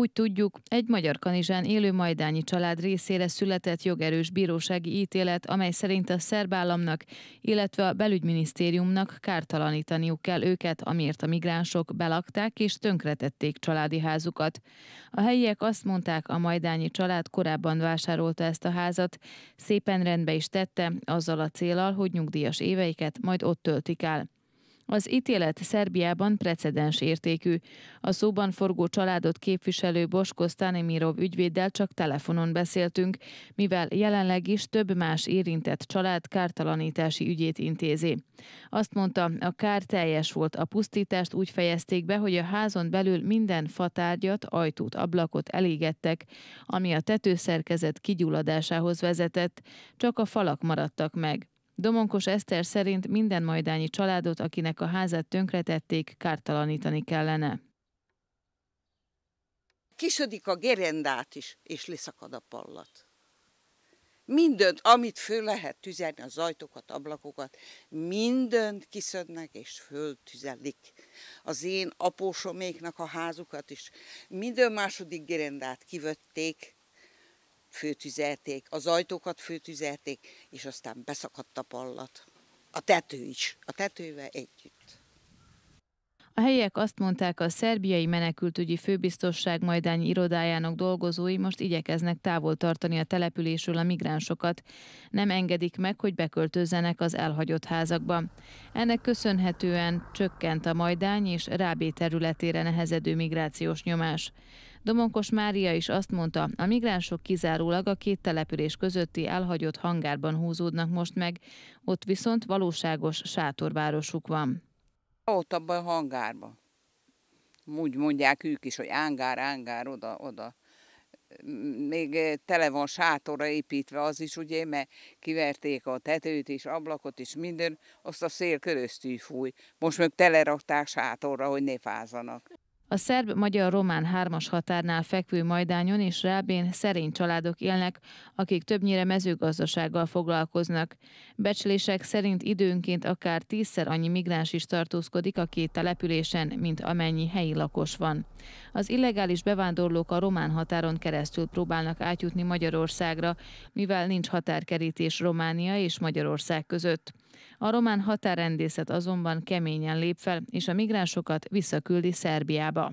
Úgy tudjuk, egy magyar kanizsán élő majdányi család részére született jogerős bírósági ítélet, amely szerint a szerb államnak, illetve a belügyminisztériumnak kártalanítaniuk kell őket, amiért a migránsok belakták és tönkretették családi házukat. A helyiek azt mondták, a majdányi család korábban vásárolta ezt a házat, szépen rendbe is tette, azzal a célal, hogy nyugdíjas éveiket majd ott töltik el. Az ítélet Szerbiában precedens értékű. A szóban forgó családot képviselő Bosko Stanimirov ügyvéddel csak telefonon beszéltünk, mivel jelenleg is több más érintett család kártalanítási ügyét intézi. Azt mondta, a kár teljes volt. A pusztítást úgy fejezték be, hogy a házon belül minden fatárgyat, ajtót, ablakot elégettek, ami a tetőszerkezet kigyulladásához vezetett, csak a falak maradtak meg. Domonkos Eszter szerint minden majdányi családot, akinek a házát tönkretették, kártalanítani kellene. Kisödik a gerendát is, és leszakad a pallat. Mindent, amit föl lehet tüzelni, az ajtókat, ablakokat, mindent kiszednek és föltüzelik. Az én apósoméknak a házukat is. Minden második gerendát kivették, főtüzelték, az ajtókat főtüzelték, és aztán beszakadt a pallat. A tető is, a tetővel együtt. A helyiek azt mondták, a szerbiai menekültügyi főbiztosság majdányi irodájának dolgozói most igyekeznek távol tartani a településről a migránsokat. Nem engedik meg, hogy beköltözzenek az elhagyott házakba. Ennek köszönhetően csökkent a majdány és rábé területére nehezedő migrációs nyomás. Domonkos Mária is azt mondta, a migránsok kizárólag a két település közötti elhagyott hangárban húzódnak most meg, ott viszont valóságos sátorvárosuk van. Ott abban a hangárban. Úgy mondják ők is, hogy ángár, ángár, oda, oda. Még eh, tele van sátorra építve az is, ugye, mert kiverték a tetőt és ablakot és minden, azt a szél köröztű fúj. Most meg telerakták sátorra, hogy ne fázanak. A szerb-magyar-román hármas határnál fekvő Majdányon és Rábén szerény családok élnek, akik többnyire mezőgazdasággal foglalkoznak. Becslések szerint időnként akár tízszer annyi migráns is tartózkodik a két településen, mint amennyi helyi lakos van. Az illegális bevándorlók a román határon keresztül próbálnak átjutni Magyarországra, mivel nincs határkerítés Románia és Magyarország között. A román határrendészet azonban keményen lép fel, és a migránsokat visszaküldi Szerbiába.